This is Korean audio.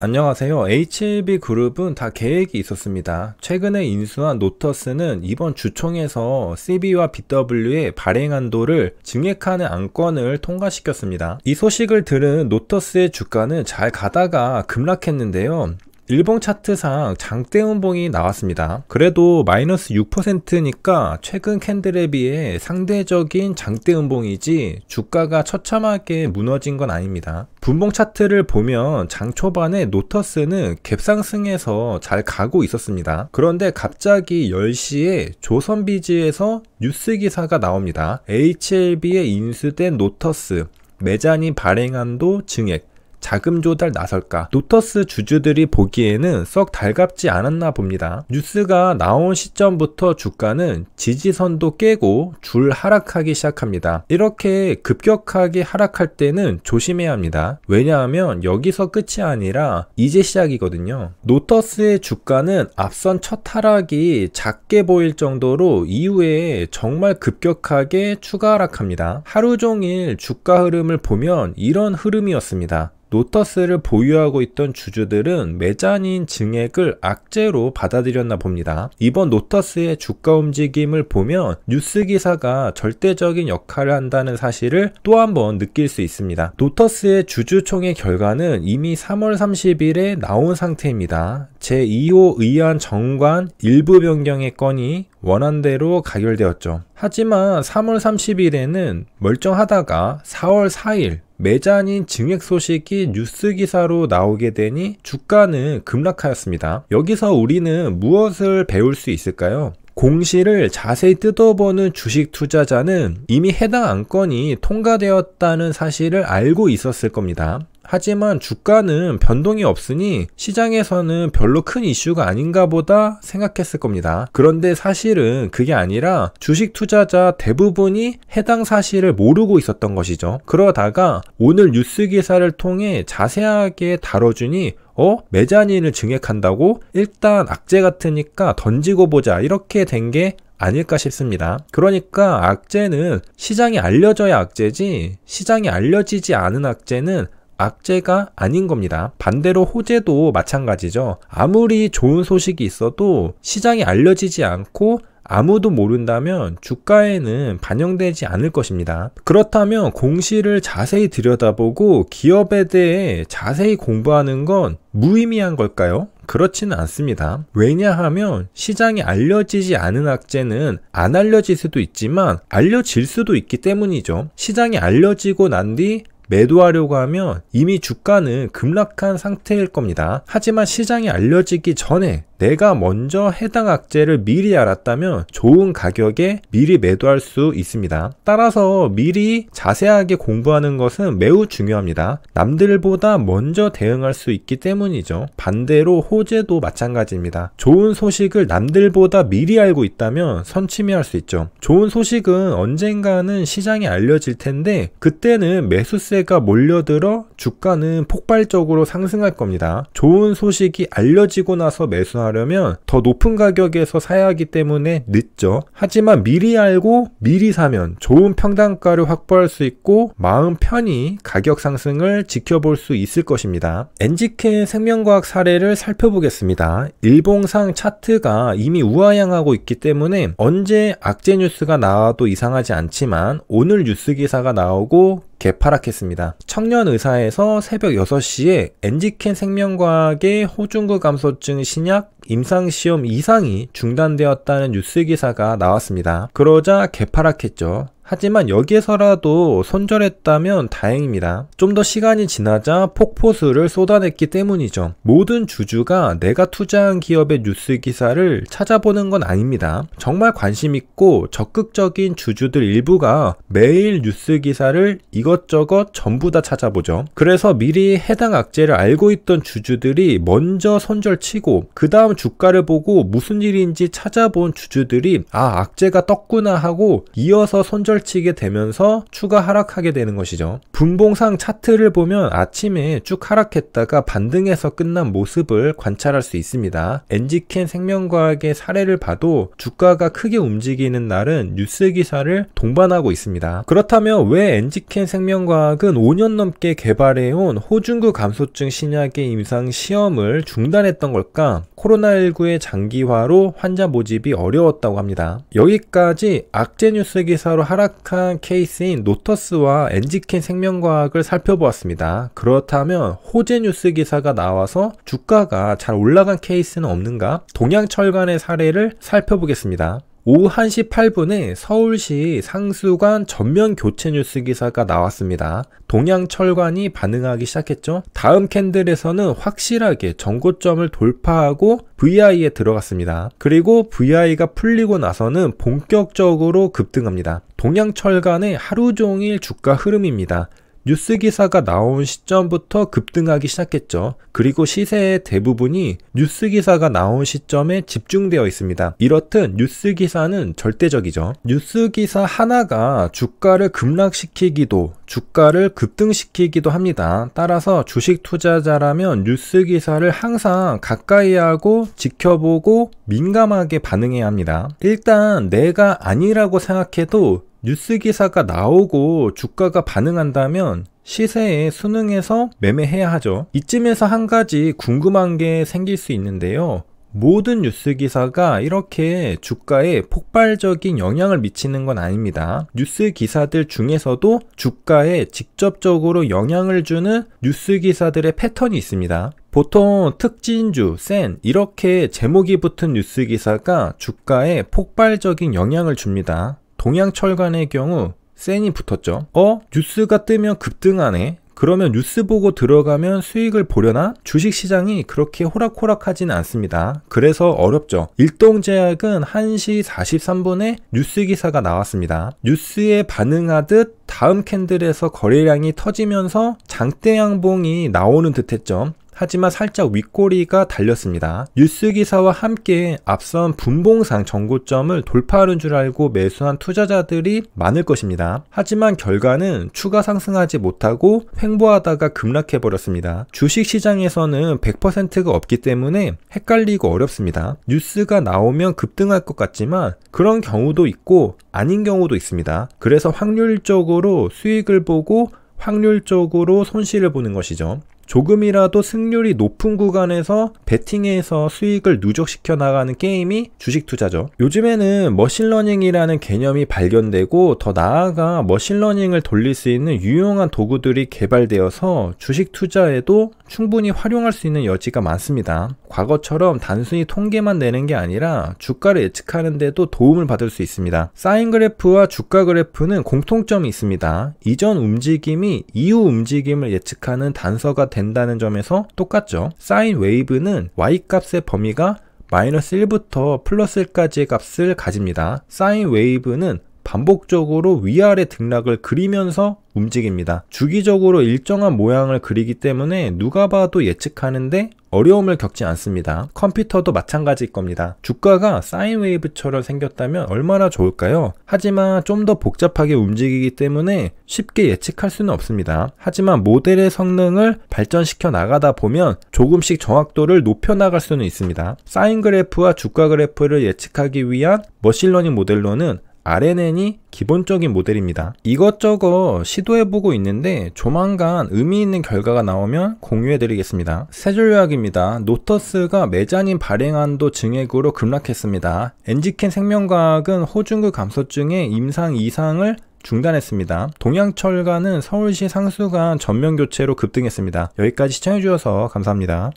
안녕하세요. HLB 그룹은 다 계획이 있었습니다. 최근에 인수한 노터스는 이번 주총에서 CB와 BW의 발행 한도를 증액하는 안건을 통과시켰습니다. 이 소식을 들은 노터스의 주가는 잘 가다가 급락했는데요. 일봉 차트상 장대 음봉이 나왔습니다. 그래도 마이너스 6%니까 최근 캔들에 비해 상대적인 장대 음봉이지 주가가 처참하게 무너진 건 아닙니다. 분봉 차트를 보면 장 초반에 노터스는 갭상승에서 잘 가고 있었습니다. 그런데 갑자기 10시에 조선비지에서 뉴스 기사가 나옵니다. HLB에 인수된 노터스, 매자니 발행한도 증액, 자금 조달 나설까 노터스 주주들이 보기에는 썩 달갑지 않았나 봅니다. 뉴스가 나온 시점부터 주가는 지지선도 깨고 줄 하락하기 시작합니다. 이렇게 급격하게 하락할 때는 조심해야 합니다. 왜냐하면 여기서 끝이 아니라 이제 시작이거든요. 노터스의 주가는 앞선 첫 하락이 작게 보일 정도로 이후에 정말 급격하게 추가 하락합니다. 하루 종일 주가 흐름을 보면 이런 흐름이었습니다. 노터스를 보유하고 있던 주주들은 매자닌 증액을 악재로 받아들였나 봅니다. 이번 노터스의 주가 움직임을 보면 뉴스 기사가 절대적인 역할을 한다는 사실을 또한번 느낄 수 있습니다. 노터스의 주주총회 결과는 이미 3월 30일에 나온 상태입니다. 제2호 의안 정관 일부 변경의 건이 원안대로 가결되었죠. 하지만 3월 30일에는 멀쩡하다가 4월 4일 매자닌 증액 소식이 뉴스 기사로 나오게 되니 주가는 급락하였습니다. 여기서 우리는 무엇을 배울 수 있을까요? 공시를 자세히 뜯어보는 주식 투자자는 이미 해당 안건이 통과되었다는 사실을 알고 있었을 겁니다. 하지만 주가는 변동이 없으니 시장에서는 별로 큰 이슈가 아닌가 보다 생각했을 겁니다. 그런데 사실은 그게 아니라 주식 투자자 대부분이 해당 사실을 모르고 있었던 것이죠. 그러다가 오늘 뉴스 기사를 통해 자세하게 다뤄주니 어? 매자닌을 증액한다고? 일단 악재 같으니까 던지고 보자. 이렇게 된 게 아닐까 싶습니다. 그러니까 악재는 시장이 알려져야 악재지 시장이 알려지지 않은 악재는 악재가 아닌 겁니다. 반대로 호재도 마찬가지죠. 아무리 좋은 소식이 있어도 시장이 알려지지 않고 아무도 모른다면 주가에는 반영되지 않을 것입니다. 그렇다면 공시를 자세히 들여다보고 기업에 대해 자세히 공부하는 건 무의미한 걸까요? 그렇지는 않습니다. 왜냐하면 시장이 알려지지 않은 악재는 안 알려질 수도 있지만 알려질 수도 있기 때문이죠. 시장이 알려지고 난뒤 매도하려고 하면 이미 주가는 급락한 상태일 겁니다. 하지만 시장이 알려지기 전에 내가 먼저 해당 악재를 미리 알았다면 좋은 가격에 미리 매도할 수 있습니다. 따라서 미리 자세하게 공부하는 것은 매우 중요합니다. 남들보다 먼저 대응할 수 있기 때문이죠. 반대로 호재도 마찬가지입니다. 좋은 소식을 남들보다 미리 알고 있다면 선침해할 수 있죠. 좋은 소식은 언젠가는 시장에 알려질 텐데 그때는 매수세가 몰려들어 주가는 폭발적으로 상승할 겁니다. 좋은 소식이 알려지고 나서 매수하 구매하려면 더 높은 가격에서 사야 하기 때문에 늦죠. 하지만 미리 알고 미리 사면 좋은 평당가를 확보할 수 있고 마음 편히 가격 상승을 지켜볼 수 있을 것입니다. 엔지케 생명과학 사례를 살펴보겠습니다. 일봉상 차트가 이미 우아향하고 있기 때문에 언제 악재 뉴스가 나와도 이상하지 않지만 오늘 뉴스 기사가 나오고 개파락했습니다. 청년의사에서 새벽 6시에 엔지켄 생명과학의 호중구 감소증 신약 임상시험 이상이 중단되었다는 뉴스 기사가 나왔습니다. 그러자 개파락했죠. 하지만 여기에서라도 손절했다면 다행입니다. 좀 더 시간이 지나자 폭포수를 쏟아냈기 때문이죠. 모든 주주가 내가 투자한 기업의 뉴스 기사를 찾아보는 건 아닙니다. 정말 관심 있고 적극적인 주주들 일부가 매일 뉴스 기사를 이것저것 전부 다 찾아보죠. 그래서 미리 해당 악재를 알고 있던 주주들이 먼저 손절치고 그 다음 주가를 보고 무슨 일인지 찾아본 주주들이 아 악재가 떴구나 하고 이어서 손절 후치게 되면서 추가 하락하게 되는 것이죠. 분봉상 차트를 보면 아침에 쭉 하락했다가 반등해서 끝난 모습을 관찰할 수 있습니다. 엔지켄 생명과학의 사례를 봐도 주가가 크게 움직이는 날은 뉴스 기사를 동반하고 있습니다. 그렇다면 왜 엔지켄 생명과학은 5년 넘게 개발해온 호중구 감소증 신약의 임상 시험을 중단했던 걸까? 코로나19의 장기화로 환자 모집이 어려웠다고 합니다. 여기까지 악재 뉴스 기사로 하락 심각한 케이스인 노터스와 엔지켄 생명과학을 살펴보았습니다. 그렇다면 호재 뉴스 기사가 나와서 주가가 잘 올라간 케이스는 없는가? 동양철간의 사례를 살펴보겠습니다. 오후 1시 8분에 서울시 상수관 전면 교체 뉴스 기사가 나왔습니다. 동양철관이 반응하기 시작했죠. 다음 캔들에서는 확실하게 전고점을 돌파하고 VI에 들어갔습니다. 그리고 VI가 풀리고 나서는 본격적으로 급등합니다. 동양철관의 하루 종일 주가 흐름입니다. 뉴스 기사가 나온 시점부터 급등하기 시작했죠. 그리고 시세의 대부분이 뉴스 기사가 나온 시점에 집중되어 있습니다. 이렇듯 뉴스 기사는 절대적이죠. 뉴스 기사 하나가 주가를 급락시키기도 주가를 급등시키기도 합니다. 따라서 주식 투자자라면 뉴스 기사를 항상 가까이 하고 지켜보고 민감하게 반응해야 합니다. 일단 내가 아니라고 생각해도 뉴스 기사가 나오고 주가가 반응한다면 시세에 순응해서 매매해야 하죠. 이쯤에서 한 가지 궁금한 게 생길 수 있는데요. 모든 뉴스 기사가 이렇게 주가에 폭발적인 영향을 미치는 건 아닙니다. 뉴스 기사들 중에서도 주가에 직접적으로 영향을 주는 뉴스 기사들의 패턴이 있습니다. 보통 특진주, 센 이렇게 제목이 붙은 뉴스 기사가 주가에 폭발적인 영향을 줍니다. 동양철간의 경우 센이 붙었죠. 어? 뉴스가 뜨면 급등하네. 그러면 뉴스 보고 들어가면 수익을 보려나? 주식시장이 그렇게 호락호락하진 않습니다. 그래서 어렵죠. 일동제약은 1시 43분에 뉴스 기사가 나왔습니다. 뉴스에 반응하듯 다음 캔들에서 거래량이 터지면서 장대 양봉이 나오는 듯했죠. 하지만 살짝 윗꼬리가 달렸습니다. 뉴스 기사와 함께 앞선 분봉상 전고점을 돌파하는 줄 알고 매수한 투자자들이 많을 것입니다. 하지만 결과는 추가 상승하지 못하고 횡보하다가 급락해버렸습니다. 주식시장에서는 100%가 없기 때문에 헷갈리고 어렵습니다. 뉴스가 나오면 급등할 것 같지만 그런 경우도 있고 아닌 경우도 있습니다. 그래서 확률적으로 수익을 보고 확률적으로 손실을 보는 것이죠. 조금이라도 승률이 높은 구간에서 베팅에서 수익을 누적시켜 나가는 게임이 주식 투자죠. 요즘에는 머신러닝이라는 개념이 발견되고 더 나아가 머신러닝을 돌릴 수 있는 유용한 도구들이 개발되어서 주식 투자에도 충분히 활용할 수 있는 여지가 많습니다. 과거처럼 단순히 통계만 내는 게 아니라 주가를 예측하는데도 도움을 받을 수 있습니다. 사인 그래프와 주가 그래프는 공통점이 있습니다. 이전 움직임이 이후 움직임을 예측하는 단서가 되 된다는 점에서 똑같죠. 사인 웨이브는 y값의 범위가 마이너스 1부터 플러스 1까지의 값을 가집니다. 사인 웨이브는 반복적으로 위아래 등락을 그리면서 움직입니다. 주기적으로 일정한 모양을 그리기 때문에 누가 봐도 예측하는데 어려움을 겪지 않습니다. 컴퓨터도 마찬가지일 겁니다. 주가가 사인 웨이브처럼 생겼다면 얼마나 좋을까요? 하지만 좀 더 복잡하게 움직이기 때문에 쉽게 예측할 수는 없습니다. 하지만 모델의 성능을 발전시켜 나가다 보면 조금씩 정확도를 높여 나갈 수는 있습니다. 사인 그래프와 주가 그래프를 예측하기 위한 머신러닝 모델로는 RNN이 기본적인 모델입니다. 이것저것 시도해보고 있는데 조만간 의미 있는 결과가 나오면 공유해드리겠습니다. 세 줄 요약입니다. 노터스가 매자닌 발행한도 증액으로 급락했습니다. 엔지켄 생명과학은 호중급 감소증의 임상 이상을 중단했습니다. 동양철가는 서울시 상수관 전면 교체로 급등했습니다. 여기까지 시청해주셔서 감사합니다.